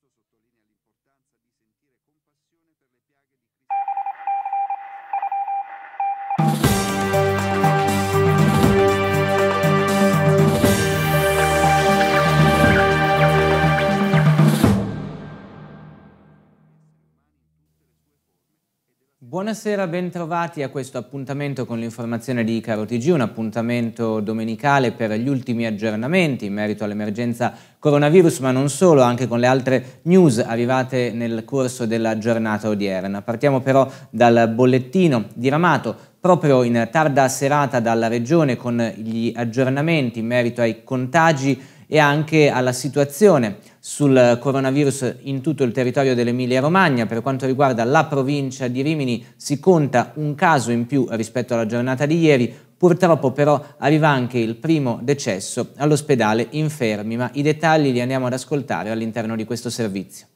testo sottolinea l'importanza di sentire compassione per le piaghe di Cristo. Buonasera, bentrovati a questo appuntamento con l'informazione di Icaro TG, un appuntamento domenicale per gli ultimi aggiornamenti in merito all'emergenza coronavirus, ma non solo, anche con le altre news arrivate nel corso della giornata odierna. Partiamo però dal bollettino diramato proprio in tarda serata dalla Regione con gli aggiornamenti in merito ai contagi e anche alla situazione sul coronavirus in tutto il territorio dell'Emilia Romagna. Per quanto riguarda la provincia di Rimini si conta un caso in più rispetto alla giornata di ieri, purtroppo però arriva anche il primo decesso all'ospedale infermi, ma i dettagli li andiamo ad ascoltare all'interno di questo servizio.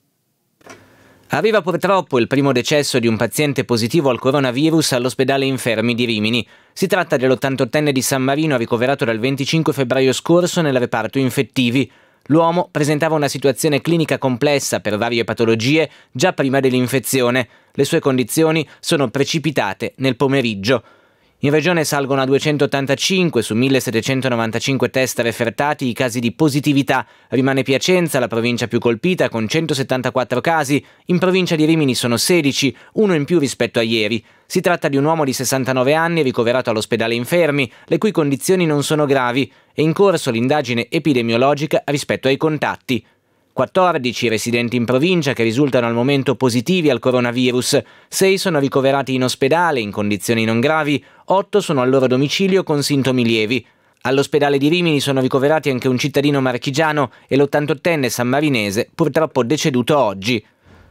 Arriva purtroppo il primo decesso di un paziente positivo al coronavirus all'ospedale infermi di Rimini. Si tratta dell'88enne di San Marino ricoverato dal 25 febbraio scorso nel reparto infettivi. L'uomo presentava una situazione clinica complessa per varie patologie già prima dell'infezione. Le sue condizioni sono precipitate nel pomeriggio. In regione salgono a 285 su 1795 test refertati i casi di positività. Rimane Piacenza, la provincia più colpita, con 174 casi. In provincia di Rimini sono 16, uno in più rispetto a ieri. Si tratta di un uomo di 69 anni ricoverato all'ospedale infermi, le cui condizioni non sono gravi. È in corso l'indagine epidemiologica rispetto ai contatti. 14 residenti in provincia che risultano al momento positivi al coronavirus, 6 sono ricoverati in ospedale in condizioni non gravi, 8 sono al loro domicilio con sintomi lievi. All'ospedale di Rimini sono ricoverati anche un cittadino marchigiano e l'88enne sammarinese, purtroppo deceduto oggi.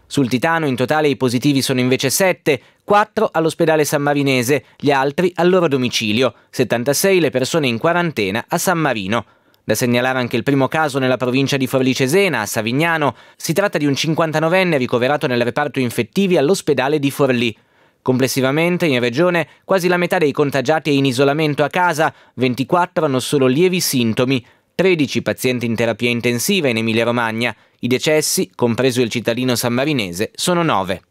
Sul Titano in totale i positivi sono invece 7, 4 all'ospedale sammarinese, gli altri al loro domicilio, 76 le persone in quarantena a San Marino. Da segnalare anche il primo caso nella provincia di Forlì-Cesena, a Savignano. Si tratta di un 59enne ricoverato nel reparto infettivi all'ospedale di Forlì. Complessivamente in regione quasi la metà dei contagiati è in isolamento a casa, 24 hanno solo lievi sintomi, 13 pazienti in terapia intensiva in Emilia-Romagna, i decessi, compreso il cittadino sammarinese, sono 9.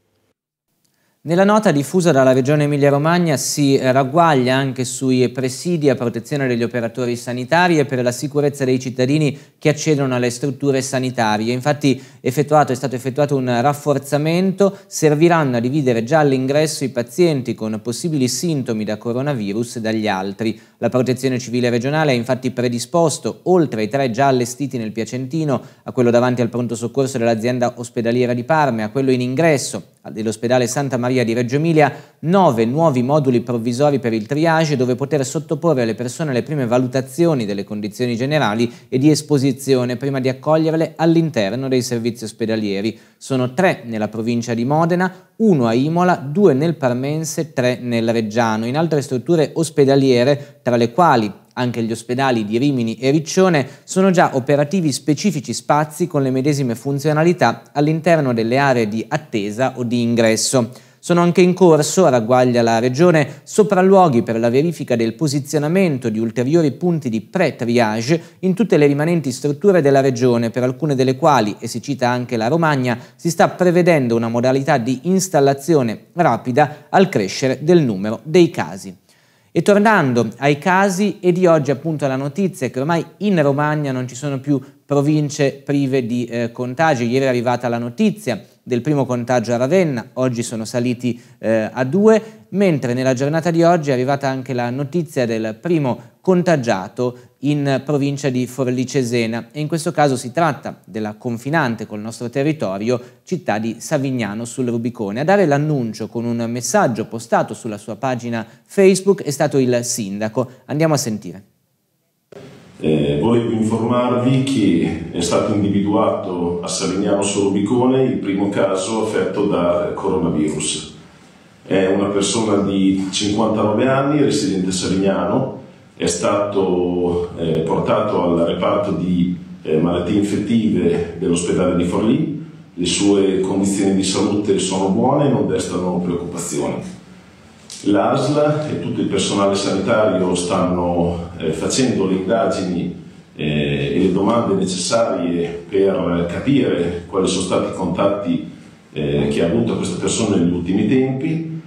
Nella nota diffusa dalla Regione Emilia-Romagna si eh, ragguaglia anche sui presidi a protezione degli operatori sanitari e per la sicurezza dei cittadini che accedono alle strutture sanitarie. Infatti effettuato, è stato effettuato un rafforzamento, serviranno a dividere già all'ingresso i pazienti con possibili sintomi da coronavirus dagli altri. La protezione civile regionale ha infatti predisposto, oltre ai tre già allestiti nel Piacentino, a quello davanti al pronto soccorso dell'azienda ospedaliera di Parma e a quello in ingresso dell'ospedale Santa Maria, Maria di Reggio Emilia nove nuovi moduli provvisori per il triage dove poter sottoporre alle persone le prime valutazioni delle condizioni generali e di esposizione prima di accoglierle all'interno dei servizi ospedalieri. Sono tre nella provincia di Modena, uno a Imola, due nel Parmense, tre nel Reggiano. In altre strutture ospedaliere, tra le quali anche gli ospedali di Rimini e Riccione, sono già operativi specifici spazi con le medesime funzionalità all'interno delle aree di attesa o di ingresso. Sono anche in corso, a ragguaglia la Regione, sopralluoghi per la verifica del posizionamento di ulteriori punti di pre-triage in tutte le rimanenti strutture della Regione, per alcune delle quali, e si cita anche la Romagna, si sta prevedendo una modalità di installazione rapida al crescere del numero dei casi. E tornando ai casi e di oggi appunto la notizia che ormai in Romagna non ci sono più province prive di eh, contagi, ieri è arrivata la notizia del primo contagio a Ravenna, oggi sono saliti eh, a due, mentre nella giornata di oggi è arrivata anche la notizia del primo contagiato in provincia di Forlì Cesena e in questo caso si tratta della confinante col nostro territorio città di Savignano sul Rubicone. A dare l'annuncio con un messaggio postato sulla sua pagina Facebook è stato il sindaco. Andiamo a sentire. Eh, volevo informarvi che è stato individuato a Savignano Sorbicone il primo caso affetto da coronavirus. È una persona di 59 anni, residente a Savignano, è stato eh, portato al reparto di eh, malattie infettive dell'ospedale di Forlì. Le sue condizioni di salute sono buone e non destano preoccupazioni. L'ASL e tutto il personale sanitario stanno eh, facendo le indagini eh, e le domande necessarie per eh, capire quali sono stati i contatti eh, che ha avuto questa persona negli ultimi tempi.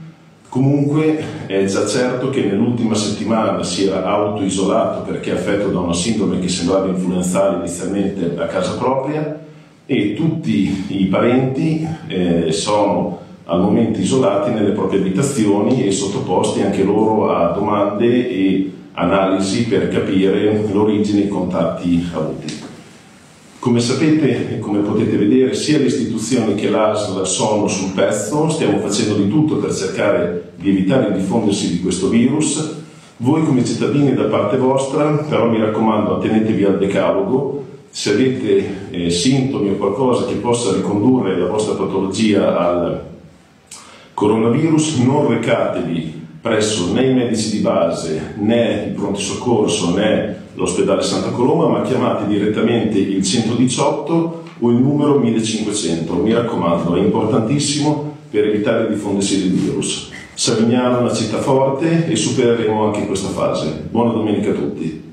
Comunque è già certo che nell'ultima settimana si era autoisolato perché affetto da una sindrome che sembrava influenzare inizialmente a casa propria e tutti i parenti eh, sono a momenti isolati nelle proprie abitazioni e sottoposti anche loro a domande e analisi per capire l'origine e i contatti avuti. Come sapete e come potete vedere, sia le istituzioni che l'ASL sono sul pezzo, stiamo facendo di tutto per cercare di evitare il diffondersi di questo virus. Voi come cittadini da parte vostra, però mi raccomando, attenetevi al decalogo. Se avete eh, sintomi o qualcosa che possa ricondurre la vostra patologia al Coronavirus non recatevi presso né i medici di base, né il pronto soccorso, né l'ospedale Santa Coloma, ma chiamate direttamente il 118 o il numero 1500. Mi raccomando, è importantissimo per evitare di diffondersi il virus. Savignano è una città forte e supereremo anche questa fase. Buona domenica a tutti.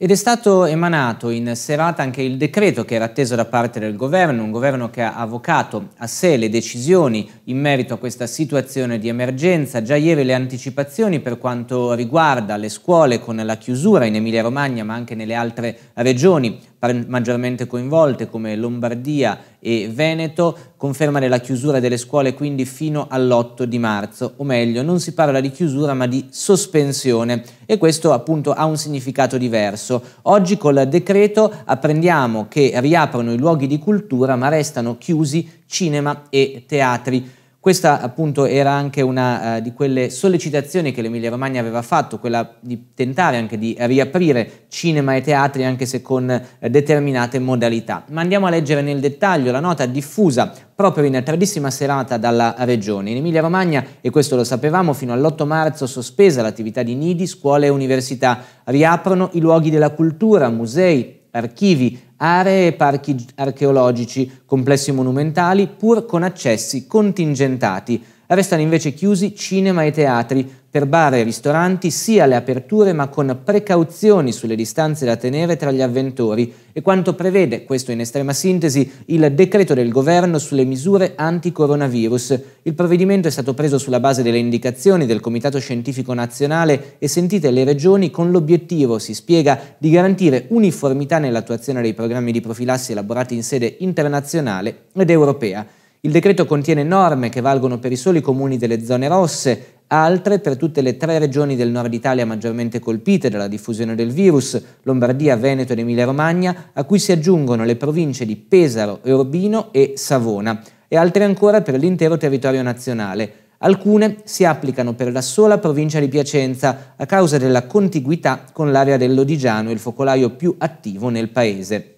Ed è stato emanato in serata anche il decreto che era atteso da parte del governo, un governo che ha avvocato a sé le decisioni in merito a questa situazione di emergenza. Già ieri le anticipazioni per quanto riguarda le scuole con la chiusura in Emilia Romagna ma anche nelle altre regioni maggiormente coinvolte come Lombardia e Veneto, conferma della chiusura delle scuole quindi fino all'8 di marzo, o meglio non si parla di chiusura ma di sospensione e questo appunto ha un significato diverso. Oggi col decreto apprendiamo che riaprono i luoghi di cultura ma restano chiusi cinema e teatri. Questa appunto era anche una uh, di quelle sollecitazioni che l'Emilia Romagna aveva fatto, quella di tentare anche di riaprire cinema e teatri anche se con uh, determinate modalità. Ma andiamo a leggere nel dettaglio la nota diffusa proprio in tardissima serata dalla Regione. In Emilia Romagna, e questo lo sapevamo, fino all'8 marzo sospesa l'attività di nidi, scuole e università. Riaprono i luoghi della cultura, musei, archivi, aree e parchi archeologici, complessi monumentali, pur con accessi contingentati Restano invece chiusi cinema e teatri, per bar e ristoranti sia le aperture ma con precauzioni sulle distanze da tenere tra gli avventori e quanto prevede, questo in estrema sintesi, il decreto del governo sulle misure anti-coronavirus. Il provvedimento è stato preso sulla base delle indicazioni del Comitato Scientifico Nazionale e sentite le regioni con l'obiettivo, si spiega, di garantire uniformità nell'attuazione dei programmi di profilassi elaborati in sede internazionale ed europea. Il decreto contiene norme che valgono per i soli comuni delle zone rosse, altre per tutte le tre regioni del nord Italia maggiormente colpite dalla diffusione del virus, Lombardia, Veneto ed Emilia-Romagna, a cui si aggiungono le province di Pesaro, Urbino e Savona, e altre ancora per l'intero territorio nazionale. Alcune si applicano per la sola provincia di Piacenza a causa della contiguità con l'area dell'Odigiano, il focolaio più attivo nel paese.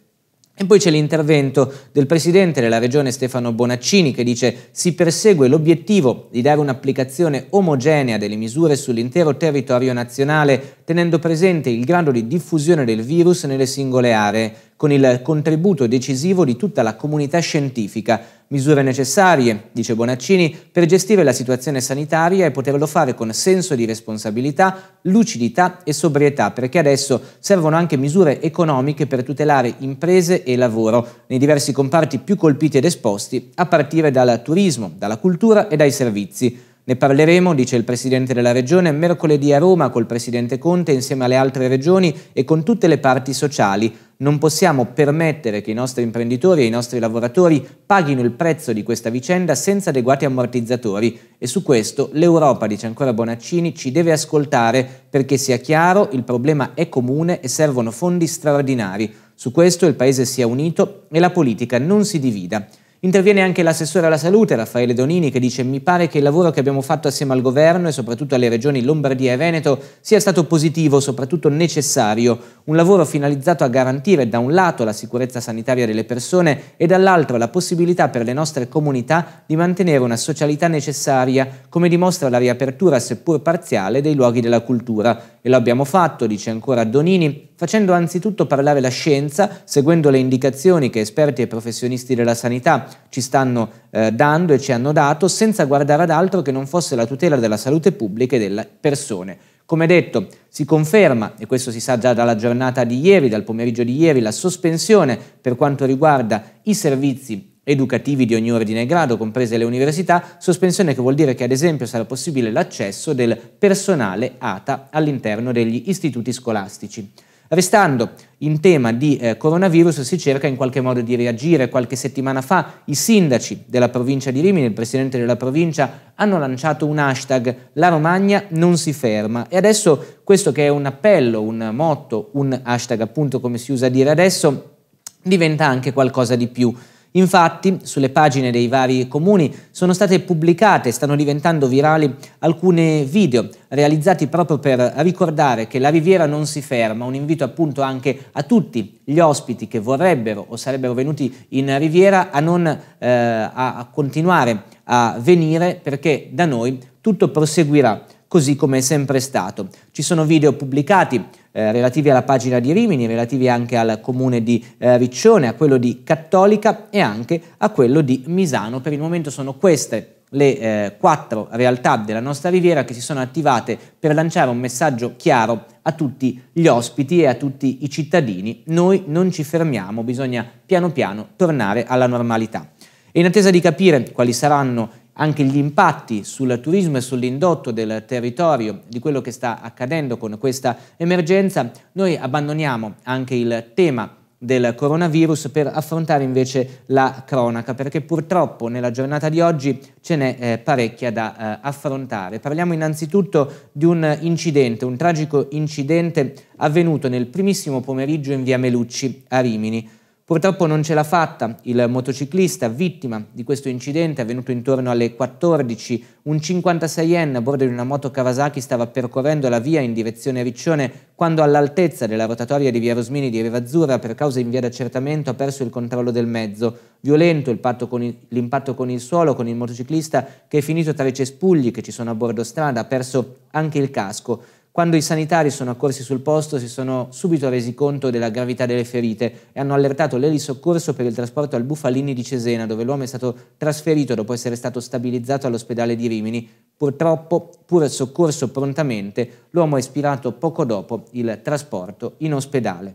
E poi c'è l'intervento del presidente della regione Stefano Bonaccini che dice si persegue l'obiettivo di dare un'applicazione omogenea delle misure sull'intero territorio nazionale tenendo presente il grado di diffusione del virus nelle singole aree con il contributo decisivo di tutta la comunità scientifica Misure necessarie, dice Bonaccini, per gestire la situazione sanitaria e poterlo fare con senso di responsabilità, lucidità e sobrietà, perché adesso servono anche misure economiche per tutelare imprese e lavoro nei diversi comparti più colpiti ed esposti, a partire dal turismo, dalla cultura e dai servizi. Ne parleremo, dice il Presidente della Regione, mercoledì a Roma col Presidente Conte insieme alle altre regioni e con tutte le parti sociali non possiamo permettere che i nostri imprenditori e i nostri lavoratori paghino il prezzo di questa vicenda senza adeguati ammortizzatori e su questo l'Europa, dice ancora Bonaccini, ci deve ascoltare perché sia chiaro il problema è comune e servono fondi straordinari. Su questo il Paese sia unito e la politica non si divida. Interviene anche l'assessore alla salute Raffaele Donini che dice mi pare che il lavoro che abbiamo fatto assieme al governo e soprattutto alle regioni Lombardia e Veneto sia stato positivo, soprattutto necessario, un lavoro finalizzato a garantire da un lato la sicurezza sanitaria delle persone e dall'altro la possibilità per le nostre comunità di mantenere una socialità necessaria, come dimostra la riapertura seppur parziale dei luoghi della cultura e lo abbiamo fatto, dice ancora Donini, facendo anzitutto parlare la scienza, seguendo le indicazioni che esperti e professionisti della sanità ci stanno eh, dando e ci hanno dato, senza guardare ad altro che non fosse la tutela della salute pubblica e delle persone. Come detto, si conferma, e questo si sa già dalla giornata di ieri, dal pomeriggio di ieri, la sospensione per quanto riguarda i servizi educativi di ogni ordine e grado, comprese le università, sospensione che vuol dire che ad esempio sarà possibile l'accesso del personale ATA all'interno degli istituti scolastici. Restando in tema di eh, coronavirus si cerca in qualche modo di reagire. Qualche settimana fa i sindaci della provincia di Rimini, il presidente della provincia, hanno lanciato un hashtag La Romagna non si ferma e adesso questo che è un appello, un motto, un hashtag appunto come si usa dire adesso, diventa anche qualcosa di più. Infatti, sulle pagine dei vari comuni sono state pubblicate e stanno diventando virali alcune video realizzati proprio per ricordare che la Riviera non si ferma, un invito appunto anche a tutti gli ospiti che vorrebbero o sarebbero venuti in Riviera a, non, eh, a continuare a venire perché da noi tutto proseguirà così come è sempre stato. Ci sono video pubblicati eh, relativi alla pagina di Rimini, relativi anche al comune di eh, Riccione, a quello di Cattolica e anche a quello di Misano. Per il momento sono queste le eh, quattro realtà della nostra riviera che si sono attivate per lanciare un messaggio chiaro a tutti gli ospiti e a tutti i cittadini. Noi non ci fermiamo, bisogna piano piano tornare alla normalità. E in attesa di capire quali saranno anche gli impatti sul turismo e sull'indotto del territorio di quello che sta accadendo con questa emergenza, noi abbandoniamo anche il tema del coronavirus per affrontare invece la cronaca, perché purtroppo nella giornata di oggi ce n'è eh, parecchia da eh, affrontare. Parliamo innanzitutto di un incidente, un tragico incidente avvenuto nel primissimo pomeriggio in via Melucci a Rimini. Purtroppo non ce l'ha fatta il motociclista vittima di questo incidente avvenuto intorno alle 14. Un 56enne a bordo di una moto Kawasaki stava percorrendo la via in direzione Riccione quando all'altezza della rotatoria di via Rosmini di Rivazzurra per causa in via d'accertamento ha perso il controllo del mezzo. Violento l'impatto con il suolo, con il motociclista che è finito tra i cespugli che ci sono a bordo strada, ha perso anche il casco. Quando i sanitari sono accorsi sul posto si sono subito resi conto della gravità delle ferite e hanno allertato l'elisoccorso per il trasporto al Bufalini di Cesena, dove l'uomo è stato trasferito dopo essere stato stabilizzato all'ospedale di Rimini. Purtroppo, pur soccorso prontamente, l'uomo è ispirato poco dopo il trasporto in ospedale.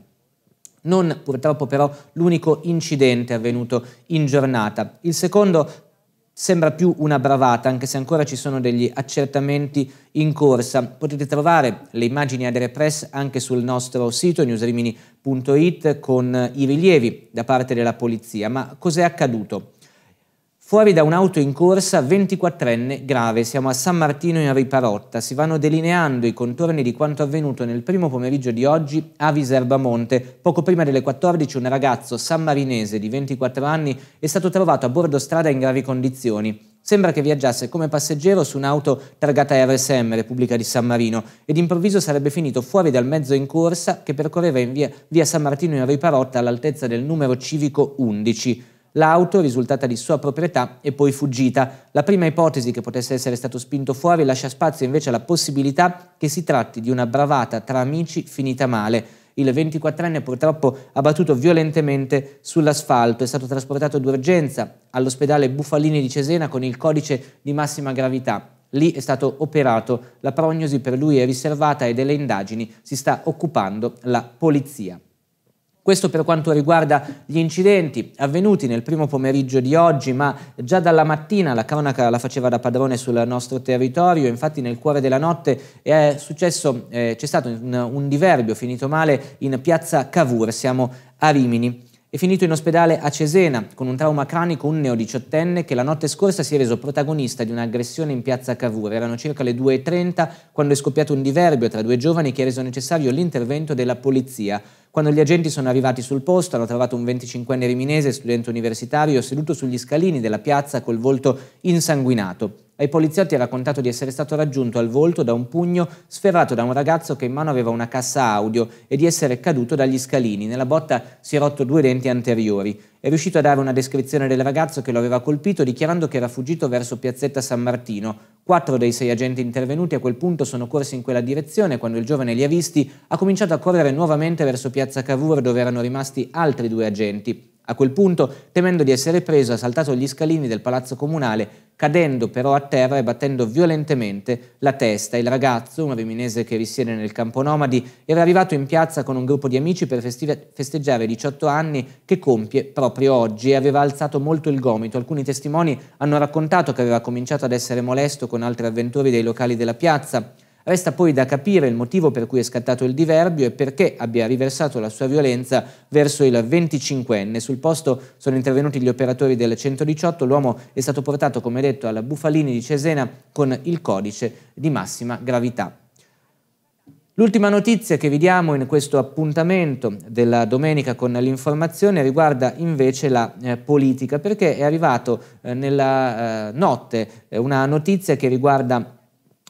Non purtroppo però l'unico incidente avvenuto in giornata. Il secondo sembra più una bravata, anche se ancora ci sono degli accertamenti in corsa. Potete trovare le immagini ad Repress anche sul nostro sito newsrimini.it con i rilievi da parte della polizia. Ma cos'è accaduto? Fuori da un'auto in corsa, 24enne, grave, siamo a San Martino in Riparotta. Si vanno delineando i contorni di quanto avvenuto nel primo pomeriggio di oggi a Viserbamonte. Poco prima delle 14 un ragazzo sammarinese di 24 anni è stato trovato a bordo strada in gravi condizioni. Sembra che viaggiasse come passeggero su un'auto targata RSM Repubblica di San Marino ed improvviso sarebbe finito fuori dal mezzo in corsa che percorreva in via, via San Martino in Riparotta all'altezza del numero civico 11. L'auto, risultata di sua proprietà, è poi fuggita. La prima ipotesi che potesse essere stato spinto fuori lascia spazio invece alla possibilità che si tratti di una bravata tra amici finita male. Il 24enne purtroppo ha battuto violentemente sull'asfalto, è stato trasportato d'urgenza all'ospedale Bufalini di Cesena con il codice di massima gravità. Lì è stato operato, la prognosi per lui è riservata e delle indagini si sta occupando la polizia. Questo per quanto riguarda gli incidenti avvenuti nel primo pomeriggio di oggi, ma già dalla mattina la cronaca la faceva da padrone sul nostro territorio, infatti nel cuore della notte successo, eh, c'è stato un, un diverbio finito male in piazza Cavour, siamo a Rimini. È finito in ospedale a Cesena con un trauma cranico un neodiciottenne che la notte scorsa si è reso protagonista di un'aggressione in piazza Cavour. Erano circa le 2.30 quando è scoppiato un diverbio tra due giovani che ha reso necessario l'intervento della polizia. Quando gli agenti sono arrivati sul posto hanno trovato un 25enne riminese, studente universitario, seduto sugli scalini della piazza col volto insanguinato. Ai poliziotti ha raccontato di essere stato raggiunto al volto da un pugno sferrato da un ragazzo che in mano aveva una cassa audio e di essere caduto dagli scalini. Nella botta si è rotto due denti anteriori. È riuscito a dare una descrizione del ragazzo che lo aveva colpito dichiarando che era fuggito verso Piazzetta San Martino. Quattro dei sei agenti intervenuti a quel punto sono corsi in quella direzione. Quando il giovane li ha visti ha cominciato a correre nuovamente verso Piazza Cavour dove erano rimasti altri due agenti. A quel punto, temendo di essere preso, ha saltato gli scalini del palazzo comunale cadendo però a terra e battendo violentemente la testa. Il ragazzo, un riminese che risiede nel campo nomadi, era arrivato in piazza con un gruppo di amici per festeggiare i 18 anni che compie proprio oggi e aveva alzato molto il gomito. Alcuni testimoni hanno raccontato che aveva cominciato ad essere molesto con altri avventori dei locali della piazza. Resta poi da capire il motivo per cui è scattato il diverbio e perché abbia riversato la sua violenza verso il 25enne. Sul posto sono intervenuti gli operatori del 118, l'uomo è stato portato, come detto, alla Bufalini di Cesena con il codice di massima gravità. L'ultima notizia che vi diamo in questo appuntamento della domenica con l'informazione riguarda invece la eh, politica, perché è arrivato eh, nella eh, notte eh, una notizia che riguarda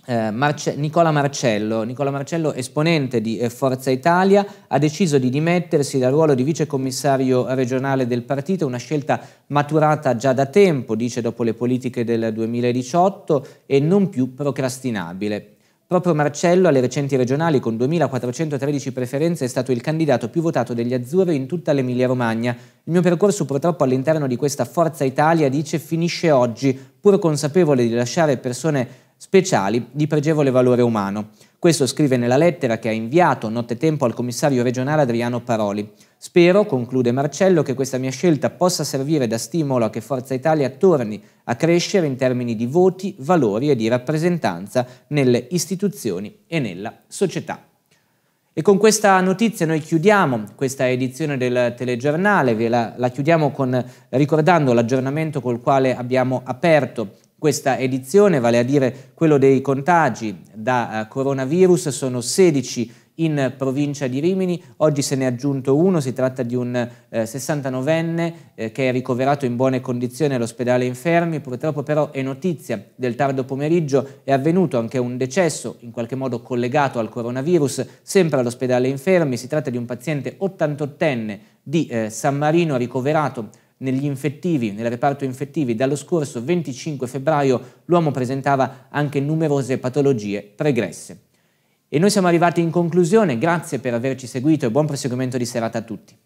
eh, Marce- Nicola, Marcello. Nicola Marcello. esponente di eh, Forza Italia, ha deciso di dimettersi dal ruolo di vicecommissario regionale del partito, una scelta maturata già da tempo, dice dopo le politiche del 2018, e non più procrastinabile. Proprio Marcello alle recenti regionali con 2.413 preferenze è stato il candidato più votato degli azzurri in tutta l'Emilia-Romagna. Il mio percorso purtroppo all'interno di questa Forza Italia, dice, finisce oggi, pur consapevole di lasciare persone speciali di pregevole valore umano. Questo scrive nella lettera che ha inviato nottetempo al commissario regionale Adriano Paroli. Spero, conclude Marcello, che questa mia scelta possa servire da stimolo a che Forza Italia torni a crescere in termini di voti, valori e di rappresentanza nelle istituzioni e nella società. E con questa notizia noi chiudiamo questa edizione del telegiornale, la, la chiudiamo con, ricordando l'aggiornamento col quale abbiamo aperto questa edizione, vale a dire quello dei contagi da eh, coronavirus, sono 16 in provincia di Rimini, oggi se ne è aggiunto uno, si tratta di un eh, 69enne eh, che è ricoverato in buone condizioni all'ospedale Infermi, purtroppo però è notizia del tardo pomeriggio, è avvenuto anche un decesso in qualche modo collegato al coronavirus, sempre all'ospedale Infermi, si tratta di un paziente 88enne di eh, San Marino ricoverato negli infettivi, nel reparto infettivi, dallo scorso 25 febbraio l'uomo presentava anche numerose patologie pregresse. E noi siamo arrivati in conclusione, grazie per averci seguito e buon proseguimento di serata a tutti.